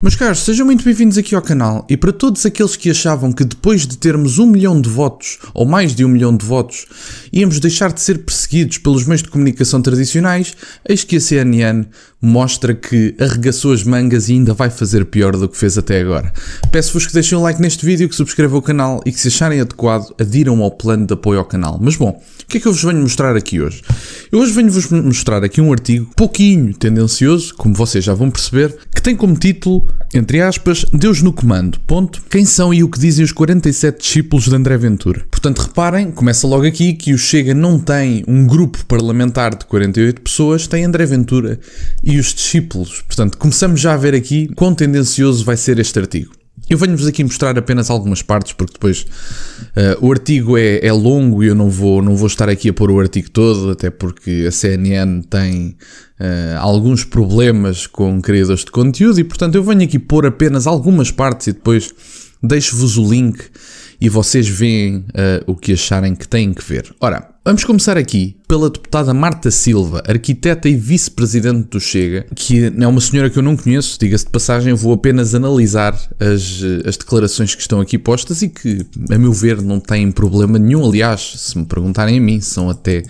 Meus caros, sejam muito bem-vindos aqui ao canal e para todos aqueles que achavam que depois de termos um milhão de votos, ou mais de um milhão de votos, íamos deixar de ser perseguidos pelos meios de comunicação tradicionais, eis que a CNN mostra que arregaçou as mangas e ainda vai fazer pior do que fez até agora. Peço-vos que deixem um like neste vídeo, que subscrevam o canal e que se acharem adequado adiram ao plano de apoio ao canal. Mas bom, o que é que eu vos venho mostrar aqui hoje? Eu hoje venho-vos mostrar aqui um artigo pouquinho tendencioso, como vocês já vão perceber, que tem como título, entre aspas, Deus no comando, ponto, quem são e o que dizem os 47 discípulos de André Ventura. Portanto, reparem, começa logo aqui que o Chega não tem um grupo parlamentar de 48 pessoas, tem André Ventura e os discípulos. Portanto, começamos já a ver aqui quão tendencioso vai ser este artigo. Eu venho-vos aqui mostrar apenas algumas partes, porque depois uh, o artigo é, é, longo e eu não vou, não vou estar aqui a pôr o artigo todo, até porque a CNN tem uh, alguns problemas com criadores de conteúdo e, portanto, eu venho aqui pôr apenas algumas partes e depois deixo-vos o link e vocês veem uh, o que acharem que têm que ver. Ora, vamos começar aqui pela deputada Marta Silva, arquiteta e vice-presidente do Chega, que é uma senhora que eu não conheço, diga-se de passagem, vou apenas analisar as, eh, as declarações que estão aqui postas e que, a meu ver, não têm problema nenhum. Aliás, se me perguntarem a mim, são até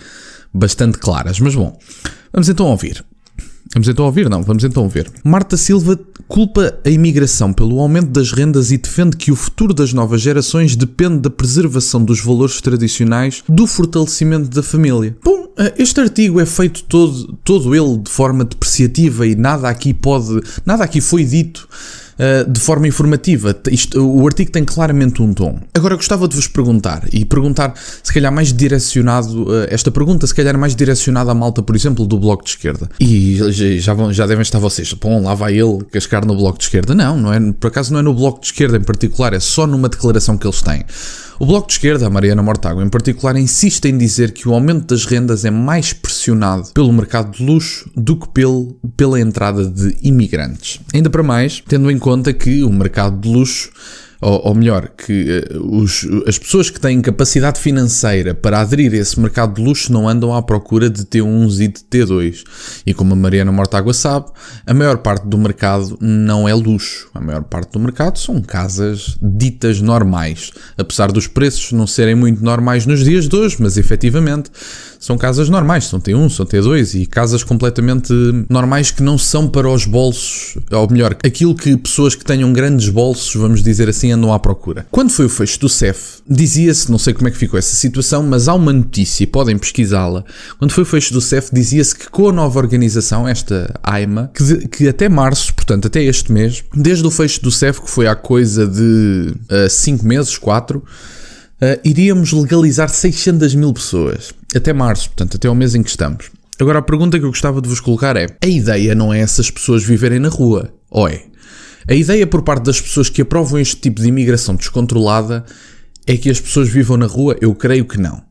bastante claras. Mas bom, vamos então ouvir. Vamos então ouvir? Não, vamos então ver. Marta Silva culpa a imigração pelo aumento das rendas e defende que o futuro das novas gerações depende da preservação dos valores tradicionais, do fortalecimento da família. Bom, eh, este artigo é feito todo, todo ele de forma depreciativa e nada aqui pode, nada aqui foi dito eh, de forma informativa. Isto, o artigo tem claramente um tom. Agora gostava de vos perguntar, e perguntar se calhar mais direcionado, uh, esta pergunta se calhar mais direcionada à malta, por exemplo, do Bloco de Esquerda. E já, vão, já devem estar vocês, bom, lá vai ele cascar no Bloco de Esquerda. Não, não é, por acaso não é no Bloco de Esquerda em particular, é só numa declaração que eles têm. O Bloco de Esquerda, a Mariana Mortágua em particular, insiste em dizer que o aumento das rendas é mais pressionado pelo mercado de luxo do que pelo, pela entrada de imigrantes. Ainda para mais, tendo em conta que o mercado de luxo ou, ou, melhor, que eh, os, as pessoas que têm capacidade financeira para aderir a esse mercado de luxo não andam à procura de T1s e de T2. E como a Mariana Mortágua sabe, a maior parte do mercado não é luxo. A maior parte do mercado são casas ditas normais. Apesar dos preços não serem muito normais nos dias de hoje, mas efetivamente são casas normais, são T1, são T2 e casas completamente normais que não são para os bolsos, ou melhor, aquilo que pessoas que tenham grandes bolsos, vamos dizer assim, andam à procura. Quando foi o fecho do CEF, dizia-se, não sei como é que ficou essa situação, mas há uma notícia, podem pesquisá-la. Quando foi o fecho do CEF, dizia-se que com a nova organização, esta AIMA, que, de, que até março, portanto, até este mês, desde o fecho do CEF, que foi há coisa de 5 uh, eh, meses, 4, Uh, eh, iríamos legalizar 600 mil pessoas até março, portanto, até ao mês em que estamos. Agora, a pergunta que eu gostava de vos colocar é: a ideia não é essas pessoas viverem na rua, ou é? A ideia por parte das pessoas que aprovam este tipo de imigração descontrolada é que as pessoas vivam na rua? Eu creio que não.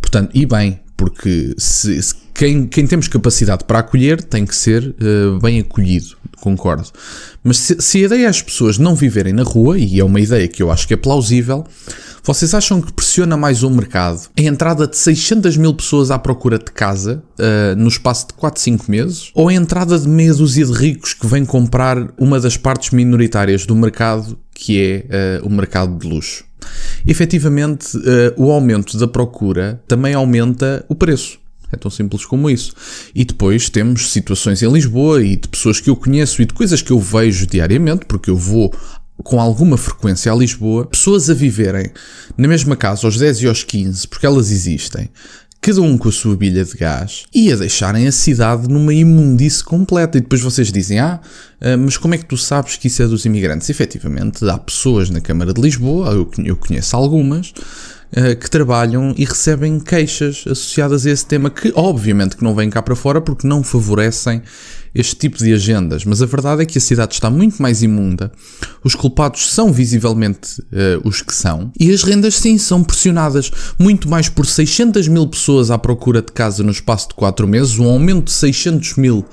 Portanto, e bem, porque se, se quem, quem, temos capacidade para acolher tem que ser uh, bem acolhido, concordo. Mas se, se a ideia é as pessoas não viverem na rua, e é uma ideia que eu acho que é plausível, vocês acham que pressiona mais o mercado a entrada de 600 mil pessoas à procura de casa uh, no espaço de 4, 5 meses? Ou a entrada de meia e de ricos que vêm comprar uma das partes minoritárias do mercado, que é uh, o mercado de luxo? Efetivamente, uh, o aumento da procura também aumenta o preço. É tão simples como isso. E depois temos situações em Lisboa e de pessoas que eu conheço e de coisas que eu vejo diariamente, porque eu vou com alguma frequência a Lisboa pessoas a viverem na mesma casa aos 10 e aos 15, porque elas existem, cada um com a sua bilha de gás, e a deixarem a cidade numa imundice completa. E depois vocês dizem: Ah, ah mas como é que tu sabes que isso é dos imigrantes? E, efetivamente, há pessoas na Câmara de Lisboa, eu conheço algumas, ah, que trabalham e recebem queixas associadas a esse tema que, obviamente, que não vêm cá para fora porque não favorecem este tipo de agendas, mas a verdade é que a cidade está muito mais imunda, os culpados são visivelmente uh, os que são, e as rendas sim são pressionadas muito mais por 600 mil pessoas à procura de casa no espaço de 4 meses, um aumento de 600 mil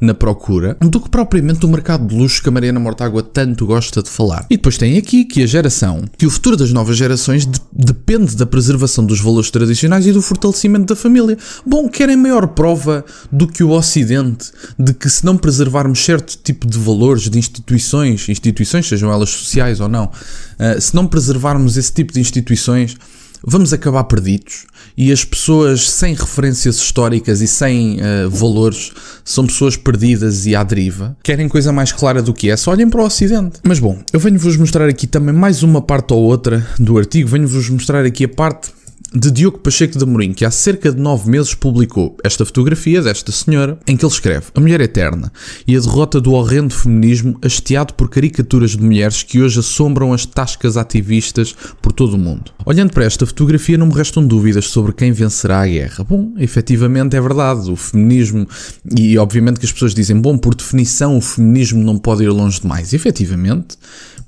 na procura, do que propriamente o mercado de luxo que a Mariana Mortágua tanto gosta de falar. E depois tem aqui que a geração, que o futuro das novas gerações de depende da preservação dos valores tradicionais e do fortalecimento da família. Bom, querem maior prova do que o Ocidente de que se não preservarmos certo tipo de valores, de instituições, instituições, sejam elas sociais ou não, uh, se não preservarmos esse tipo de instituições, vamos acabar perdidos e as pessoas sem referências históricas e sem uh, valores são pessoas perdidas e à deriva. Querem coisa mais clara do que essa? Olhem para o Ocidente. Mas bom, eu venho-vos mostrar aqui também mais uma parte ou outra do artigo, venho-vos mostrar aqui a parte de Diogo Pacheco de Amorim, que há cerca de nove meses publicou esta fotografia desta senhora, em que ele escreve A Mulher Eterna e a derrota do horrendo feminismo hasteado por caricaturas de mulheres que hoje assombram as tascas ativistas por todo o mundo. Olhando para esta fotografia não me restam dúvidas sobre quem vencerá a guerra. Bom, efetivamente é verdade, o feminismo, e obviamente que as pessoas dizem, bom, por definição o feminismo não pode ir longe demais. E, efetivamente,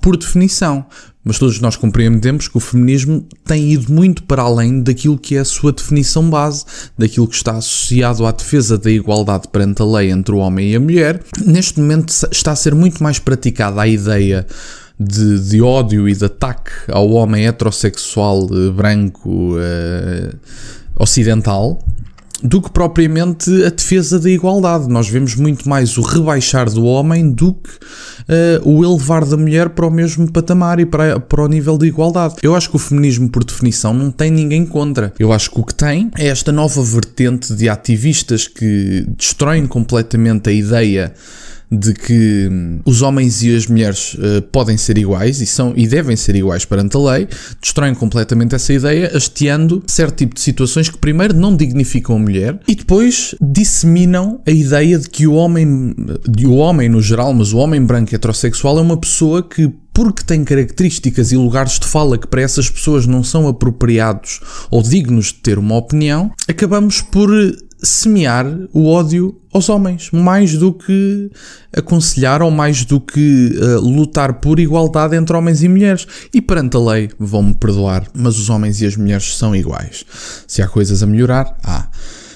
por definição, mas todos nós compreendemos que o feminismo tem ido muito para além daquilo que é a sua definição base, daquilo que está associado à defesa da igualdade perante a lei entre o homem e a mulher. Neste momento está a ser muito mais praticada a ideia de, de ódio e de ataque ao homem heterossexual eh, branco eh, ocidental, do que propriamente a defesa da igualdade. Nós vemos muito mais o rebaixar do homem do que uh, o elevar da mulher para o mesmo patamar e para, para o nível de igualdade. Eu acho que o feminismo, por definição, não tem ninguém contra. Eu acho que o que tem é esta nova vertente de ativistas que destroem completamente a ideia de que hum, os homens e as mulheres uh, podem ser iguais e são e devem ser iguais perante a lei, destroem completamente essa ideia, hasteando certo tipo de situações que primeiro não dignificam a mulher e depois disseminam a ideia de que o homem, de o homem no geral, mas o homem branco heterossexual é uma pessoa que porque tem características e lugares de fala que para essas pessoas não são apropriados ou dignos de ter uma opinião, acabamos por semear o ódio aos homens, mais do que aconselhar ou mais do que uh, lutar por igualdade entre homens e mulheres. E perante a lei, vão-me perdoar, mas os homens e as mulheres são iguais. Se há coisas a melhorar, há.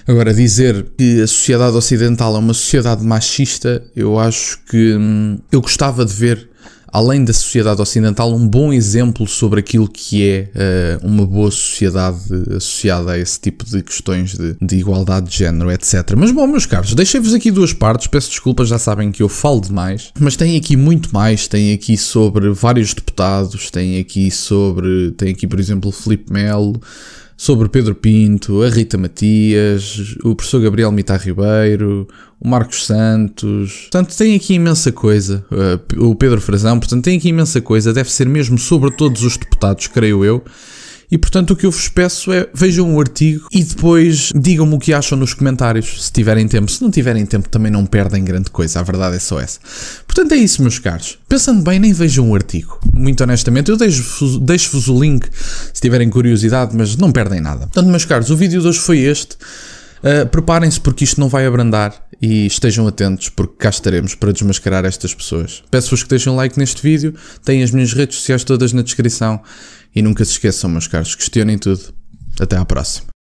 Agora, dizer que a sociedade ocidental é uma sociedade machista, eu acho que hum, eu gostava de ver além da sociedade ocidental, um bom exemplo sobre aquilo que é uh, uma boa sociedade associada a esse tipo de questões de, de igualdade de género, etc. Mas bom, meus caros, deixei-vos aqui duas partes, peço desculpas, já sabem que eu falo demais, mas tem aqui muito mais, tem aqui sobre vários deputados, tem aqui sobre, tem aqui por exemplo Felipe Melo, sobre Pedro Pinto, a Rita Matias, o professor Gabriel Mitar Ribeiro, o Marcos Santos. Portanto, tem aqui imensa coisa. Eh, o Pedro Frazão, portanto, tem aqui imensa coisa. Deve ser mesmo sobre todos os deputados, creio eu. E portanto, o que eu vos peço é vejam o artigo e depois digam-me o que acham nos comentários, se tiverem tempo. Se não tiverem tempo, também não perdem grande coisa, a verdade é só essa. Portanto, é isso, meus caros. Pensando bem, nem vejam o artigo. Muito honestamente, eu deixo-vos deixo o link se tiverem curiosidade, mas não perdem nada. Portanto, meus caros, o vídeo de hoje foi este. Eh, preparem-se porque isto não vai abrandar e estejam atentos porque cá estaremos para desmascarar estas pessoas. Peço-vos que deixem like neste vídeo, têm as minhas redes sociais todas na descrição e nunca se esqueçam, meus caros, questionem tudo. Até à próxima.